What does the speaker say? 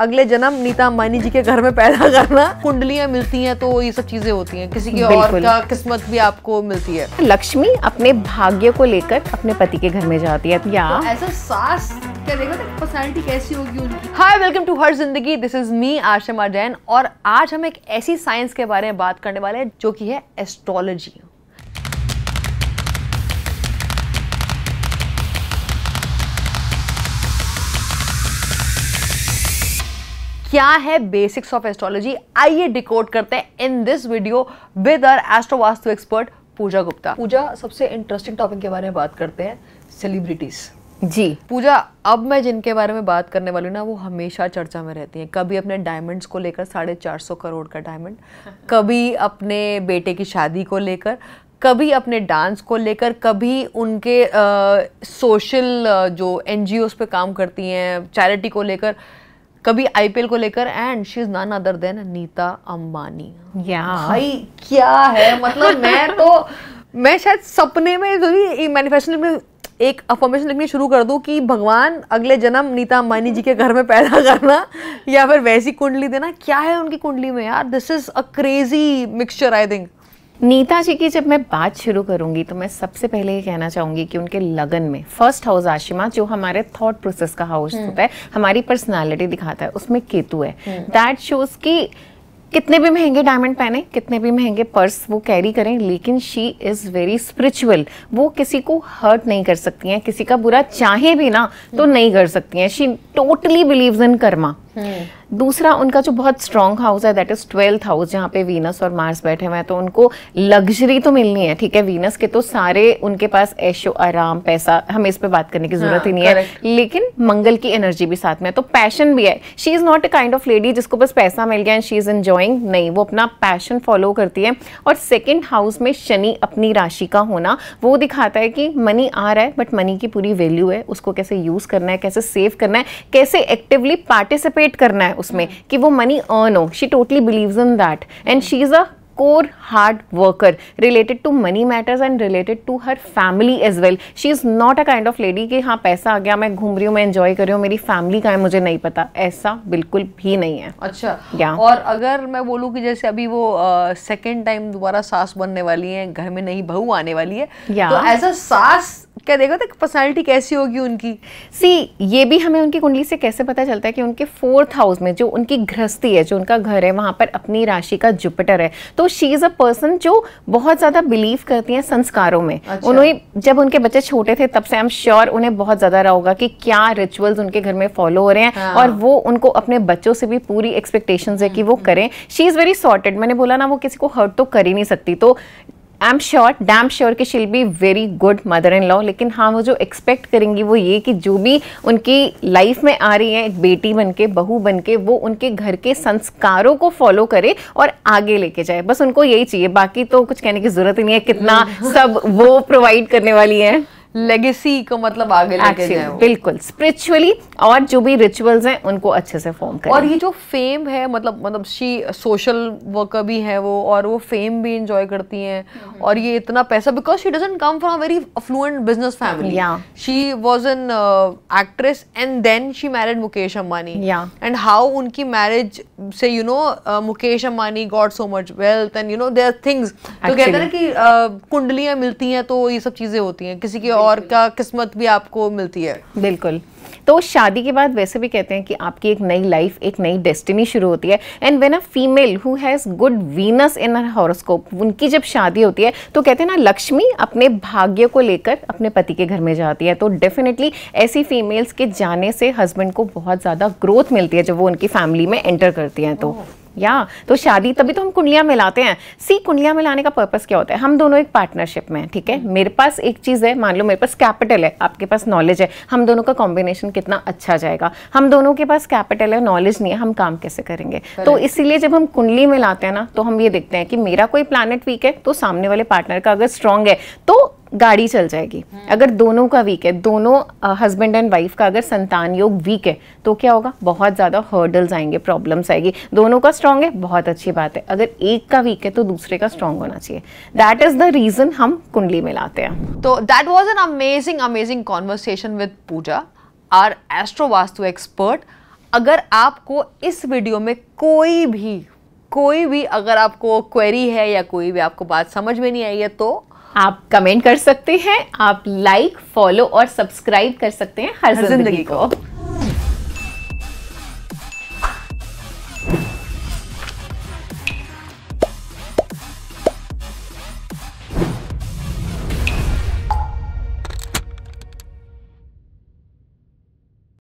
अगले जन्म नीता अंबानी जी के घर में पैदा करना कुंडलियां मिलती हैं तो ये सब चीजें होती हैं किसी की और का किस्मत भी आपको मिलती है लक्ष्मी अपने भाग्य को लेकर अपने पति के घर में जाती है तो ऐसा सास hi welcome to her Zindagi this is me Ashma Jain और आज हम एक ऐसी साइंस के बारे में बात करने वाले हैं जो की है एस्ट्रोलॉजी क्या है बेसिक्स ऑफ एस्ट्रोलॉजी आइए डिकोड करते हैं in this video with our vastu expert Pooja Gupta Pooja सबसे इंटरेस्टिंग टॉपिक के बारे में बात करते हैं सेलिब्रिटीज़ जी पूजा अब मैं जिनके बारे में बात करने वाली हूँ ना वो हमेशा चर्चा में रहती हैं कभी अपने डायमंड्स को लेकर साढ़े चार सौ करोड़ का डायमंड कभी अपने बेटे की शादी को लेकर कभी अपने डांस को लेकर कभी उनके सोशल जो एन पे काम करती हैं चैरिटी को लेकर कभी आईपीएल को लेकर and she is none other than Nita Ambani भाई क्या है मतलब मैं तो मैं शायद सपने में भी मैनिफेस्टो में एक अफॉर्मेशन लिखनी शुरू कर दूं कि भगवान अगले जन्म नीता अंबानी जी के घर में पैदा करना या फिर वैसी कुंडली देना क्या है उनकी कुंडली में यार this is a crazy mixture I think Nita ji की जब मैं बात शुरू करूंगी तो मैं सबसे पहले ये कहना चाहूंगी कि उनके लगन में फर्स्ट हाउस आशिमा जो हमारे थॉट प्रोसेस का हाउस हम्म। होता है हमारी पर्सनालिटी दिखाता है उसमें केतु है दैट शोज की कितने भी महंगे डायमंड पहने कितने भी महंगे पर्स वो कैरी करें लेकिन शी इज़ वेरी स्पिरिचुअल वो किसी को हर्ट नहीं कर सकती हैं किसी का बुरा चाहे भी ना तो हम्म। नहीं कर सकती हैं she totally believes in karma hmm. दूसरा उनका जो बहुत स्ट्रॉन्ग हाउस है दैट इज ट्वेल्थ हाउस जहाँ पे वीनस और मार्स बैठे हुए हैं तो उनको लग्जरी तो मिलनी है ठीक है वीनस के तो सारे उनके पास ऐशो आराम पैसा हमें इस पर बात करने की जरूरत हाँ, ही नहीं correct. है लेकिन मंगल की एनर्जी भी साथ में तो पैशन भी है she is not a kind of lady जिसको बस पैसा मिल गया एंड शी इज़ इंजॉइंग नहीं वो अपना पैशन फॉलो करती है और सेकेंड हाउस में शनि अपनी राशि का होना वो दिखाता है कि मनी आ रहा है बट मनी की पूरी वैल्यू है उसको कैसे यूज़ करना है कैसे सेव करना है कैसे एक्टिवली पार्टिसिपेट पार्टिसिपेट करना है उसमें hmm. कि वो मनी अर्न हो she totally believes in that and she is a core hard worker related to money matters and related to her family as well she is not a kind of lady कि हाँ पैसा आ गया मैं घूम रही हूँ मैं इन्जॉय कर रही हूँ मेरी फैमिली का है मुझे नहीं पता ऐसा बिल्कुल भी नहीं है अच्छा क्या और अगर मैं बोलूँ कि जैसे अभी वो सेकेंड टाइम दोबारा सास बनने वाली है घर में नहीं बहू आने वाली है या एज तो अ सास क्या देखो तो पर्सनैलिटी कैसी होगी उनकी सी ये भी हमें उनकी कुंडली से कैसे पता चलता है कि उनके फोर्थ हाउस में जो उनकी गृहस्थी है जो उनका घर है वहाँ पर अपनी राशि का जुपिटर है तो शी इज़ अ पर्सन जो बहुत ज़्यादा बिलीव करती हैं संस्कारों में अच्छा। उन्होंने जब उनके बच्चे छोटे थे तब से आई एम श्योर उन्हें बहुत ज़्यादा रहा होगा कि क्या रिचुअल्स उनके घर में फॉलो हो रहे हैं हाँ। और वो उनको अपने बच्चों से भी पूरी एक्सपेक्टेशन है कि वो हम्म। करें शी इज़ वेरी सॉर्टेड मैंने बोला ना वो किसी को हर्ट तो कर ही नहीं सकती तो I am sure damn sure कि she'll be very good mother in law लेकिन हाँ वो जो एक्सपेक्ट करेंगी वो ये कि जो भी उनकी लाइफ में आ रही है एक बेटी बन के बहू बन के वो उनके घर के संस्कारों को फॉलो करे और आगे लेके जाए बस उनको यही चाहिए बाकी तो कुछ कहने की जरूरत ही नहीं है कितना सब वो प्रोवाइड करने वाली है लेगेसी को मतलब आगे लेके जाए बिल्कुल स्पिरिचुअली और जो भी रिचुअल्स हैं उनको अच्छे से फॉर्म करें और ये जो फेम है मतलब मतलब शी सोशल वर्कर भी है वो और वो फेम भी इंजॉय करती हैं mm-hmm. और ये इतना पैसा because she doesn't come from very affluent business family she was an actress and then she married Mukesh Ambani and how उनकी मैरिज से you know Mukesh Ambani god so much wealth and you know there things तो कहते हैं कि uh, कुंडलियां मिलती हैं तो ये सब चीजें होती हैं किसी की और का किस्मत भी आपको मिलती है बिल्कुल तो शादी के बाद वैसे भी कहते हैं कि आपकी एक नई लाइफ एक नई डेस्टिनी शुरू होती है and when a female who has good Venus in her horoscope उनकी जब शादी होती है तो कहते हैं ना लक्ष्मी अपने भाग्य को लेकर अपने पति के घर में जाती है तो डेफिनेटली ऐसी फीमेल्स के जाने से हस्बैंड को बहुत ज़्यादा ग्रोथ मिलती है जब वो उनकी फैमिली में एंटर करती हैं तो oh. या तो शादी तभी तो हम कुंडलियां मिलाते हैं सी कुंडलियां मिलाने का पर्पस क्या होता है हम दोनों एक पार्टनरशिप में ठीक है मेरे पास एक चीज़ है मान लो मेरे पास कैपिटल है आपके पास नॉलेज है हम दोनों का कॉम्बिनेशन कितना अच्छा जाएगा हम दोनों के पास कैपिटल है नॉलेज नहीं है हम काम कैसे करेंगे तो इसीलिए जब हम कुंडली मिलाते हैं ना तो हम ये देखते हैं कि मेरा कोई प्लानट वीक है तो सामने वाले पार्टनर का अगर स्ट्रांग है तो गाड़ी चल जाएगी अगर दोनों का वीक है दोनों हस्बैंड एंड वाइफ का अगर संतान योग वीक है तो क्या होगा बहुत ज़्यादा हर्डल्स आएंगे प्रॉब्लम्स आएगी दोनों का स्ट्रांग है बहुत अच्छी बात है अगर एक का वीक है तो दूसरे का स्ट्रांग होना चाहिए दैट इज़ द रीज़न हम कुंडली मिलाते हैं तो that was an amazing amazing conversation with Pooja our astro vastu expert अगर आपको इस वीडियो में कोई भी कोई भी अगर आपको क्वेरी है या कोई भी आपको बात समझ में नहीं आई है तो आप कमेंट कर सकते हैं आप लाइक फॉलो और सब्सक्राइब कर सकते हैं हर, हर जिंदगी को, को।